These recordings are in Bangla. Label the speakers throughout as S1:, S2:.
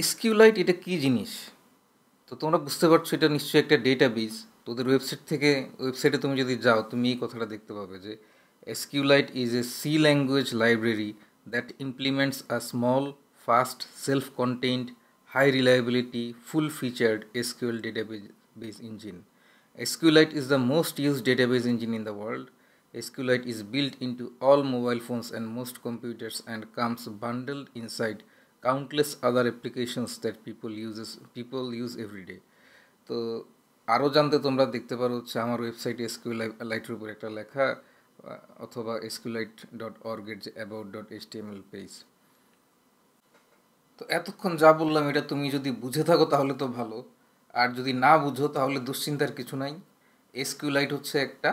S1: এসকিউলাইট এটা কী জিনিস তো তোমরা বুঝতে পারছো এটা নিশ্চয়ই একটা ডেটাবেস তোদের ওয়েবসাইট থেকে ওয়েবসাইটে তুমি যদি যাও তুমি এই কথাটা দেখতে পাবে যে SQLite is a C language library that implements a small fast self content high reliability full featured SQL base engine SQLite is the most use database engine in the world is build into all mobile phones and most computers and comes bundle inside countless other applications that people uses people use everyday তো আরও জানতে তোমরা দেখতে পারো হচ্ছে আমার ওয়েবসাইটে এসকিউ লাইটের উপর একটা লেখা অথবা এসকিউলাইট ডট অর্গের যে অ্যাবাউট ডট এইচ পেজ তো এতক্ষণ যা বললাম এটা তুমি যদি বুঝে থাকো তাহলে তো ভালো আর যদি না বুঝো তাহলে দুশ্চিন্তার কিছু নাই এসকিউলাইট হচ্ছে একটা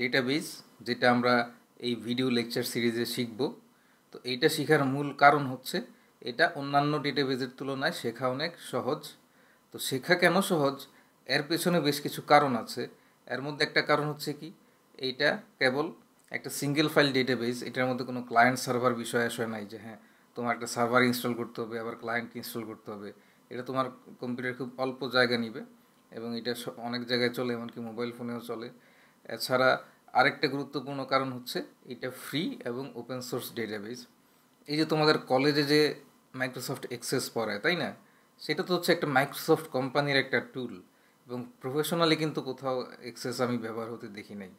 S1: ডেটাবেস যেটা আমরা এই ভিডিও লেকচার সিরিজে শিখব তো এইটা শেখার মূল কারণ হচ্ছে এটা অন্যান্য ডেটাবেজের তুলনায় শেখা অনেক সহজ তো শেখা কেন সহজ এর পেছনে বেশ কিছু কারণ আছে এর মধ্যে একটা কারণ হচ্ছে কি এইটা কেবল একটা সিঙ্গেল ফাইল ডেটাবেস এটার মধ্যে কোনো ক্লায়েন্ট সার্ভার বিষয় আসয় নাই যে হ্যাঁ তোমার একটা সার্ভার ইনস্টল করতে হবে আবার ক্লায়েন্টকে ইনস্টল করতে হবে এটা তোমার কম্পিউটার খুব অল্প জায়গা নিবে এবং এটা অনেক জায়গায় চলে এমনকি মোবাইল ফোনেও চলে এছাড়া আরেকটা গুরুত্বপূর্ণ কারণ হচ্ছে এটা ফ্রি এবং ওপেন সোর্স ডেটাবেস এই যে তোমাদের কলেজে যে মাইক্রোসফট এক্সেস পড়ায় তাই না সেটা তো হচ্ছে একটা মাইক্রোসফট কোম্পানির একটা টুল এবং প্রফেশনালি কিন্তু কোথাও এক্সেস আমি ব্যবহার হতে দেখি নাই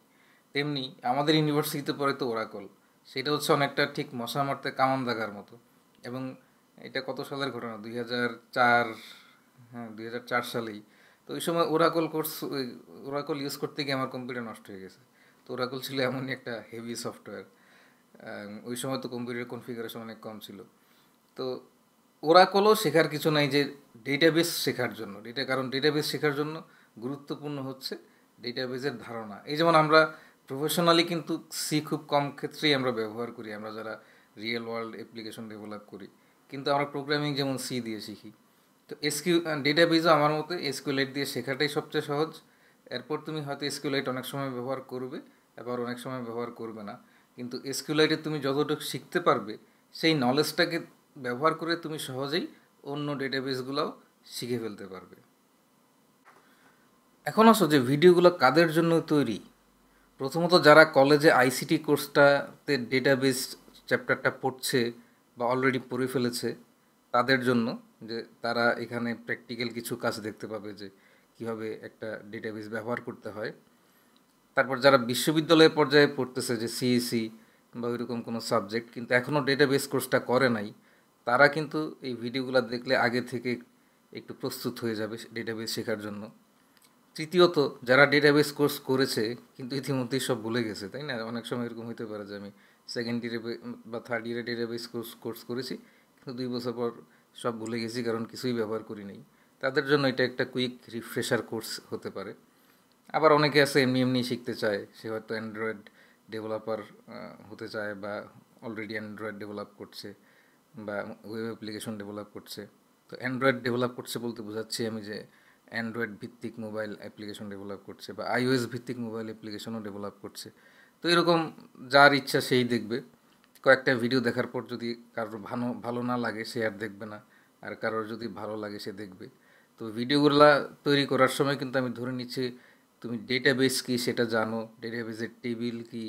S1: তেমনি আমাদের ইউনিভার্সিটিতে পড়ে তো ওরাকল সেটা হচ্ছে অনেকটা ঠিক মশা মারতে কামান দাগার মতো এবং এটা কত সালের ঘটনা দুই হাজার চার হ্যাঁ দুই হাজার চার সালেই তো ওই সময় ওরাকল কোর্স ওরাকল ইউজ করতে গিয়ে আমার কম্পিউটার নষ্ট হয়ে গেছে তো ওরাকল ছিল এমনই একটা হেভি সফটওয়্যার ওই সময় তো কম্পিউটার কনফিগারেশন অনেক কম ছিল তো ওরা কলও শেখার কিছু নাই যে ডেটাবেস শেখার জন্য ডেটা কারণ ডেটাবেস শেখার জন্য গুরুত্বপূর্ণ হচ্ছে ডেটাবেসের ধারণা এই যেমন আমরা প্রফেশনালি কিন্তু সি খুব কম ক্ষেত্রেই আমরা ব্যবহার করি আমরা যারা রিয়েল ওয়ার্ল্ড অ্যাপ্লিকেশন ডেভেলপ করি কিন্তু আমরা প্রোগ্রামিং যেমন সি দিয়ে শিখি তো এসকিউ ডেটাবেসও আমার মতে এসকিউলাইট দিয়ে শেখাটাই সবচেয়ে সহজ এরপর তুমি হয়তো এসকিউলাইট অনেক সময় ব্যবহার করবে আবার অনেক সময় ব্যবহার করবে না কিন্তু এসকিউলাইটে তুমি যতটুকু শিখতে পারবে সেই নলেজটাকে ব্যবহার করে তুমি সহজেই অন্য ডেটাবেসগুলোও শিখে ফেলতে পারবে এখন আসো যে ভিডিওগুলো কাদের জন্য তৈরি প্রথমত যারা কলেজে আইসিটি কোর্সটাতে ডেটাবেস চ্যাপ্টারটা পড়ছে বা অলরেডি পড়ে ফেলেছে তাদের জন্য যে তারা এখানে প্র্যাকটিক্যাল কিছু কাজ দেখতে পাবে যে কীভাবে একটা ডেটাবেস ব্যবহার করতে হয় তারপর যারা বিশ্ববিদ্যালয় পর্যায়ে পড়তেছে যে সিএসি e বা ওইরকম কোনো সাবজেক্ট কিন্তু এখনও ডেটাবেস কোর্সটা করে নাই তারা কিন্তু এই ভিডিওগুলো দেখলে আগে থেকে একটু প্রস্তুত হয়ে যাবে ডেটাবেস শেখার জন্য তৃতীয়ত যারা ডেটাবেস কোর্স করেছে কিন্তু ইতিমধ্যেই সব ভুলে গেছে তাই না অনেক সময় এরকম হতে পারে যে আমি সেকেন্ড ইয়ারে বা থার্ড ইয়ারে ডেটাবেস কোর্স কোর্স করেছি কিন্তু দুই বছর পর সব ভুলে গেছি কারণ কিছুই ব্যবহার করি নাই তাদের জন্য এটা একটা কুইক রিফ্রেশার কোর্স হতে পারে আবার অনেকে আছে এমনি এমনি শিখতে চায় সে হয়তো অ্যান্ড্রয়েড ডেভেলপার হতে চায় বা অলরেডি অ্যান্ড্রয়েড ডেভেলপ করছে বা ওয়েব অ্যাপ্লিকেশন ডেভেলপ করছে তো অ্যান্ড্রয়েড ডেভেলপ করছে বলতে বোঝাচ্ছি আমি যে অ্যান্ড্রয়েড ভিত্তিক মোবাইল অ্যাপ্লিকেশন ডেভেলপ করছে বা আইওএস ভিত্তিক মোবাইল অ্যাপ্লিকেশনও ডেভেলপ করছে তো এরকম যার ইচ্ছা সেই দেখবে কয়েকটা ভিডিও দেখার পর যদি কারোর ভালো ভালো না লাগে সে আর দেখবে না আর কারোর যদি ভালো লাগে সে দেখবে তো ভিডিওগুলা তৈরি করার সময় কিন্তু আমি ধরে নিচ্ছি তুমি ডেটাবেস কী সেটা জানো ডেটাবেসের টেবিল কী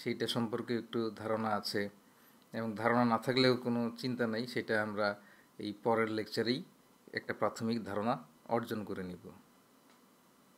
S1: সেইটা সম্পর্কে একটু ধারণা আছে এবং ধারণা না থাকলেও কোনো চিন্তা নেই সেটা আমরা এই পরের লেকচারেই একটা প্রাথমিক ধারণা অর্জন করে নিব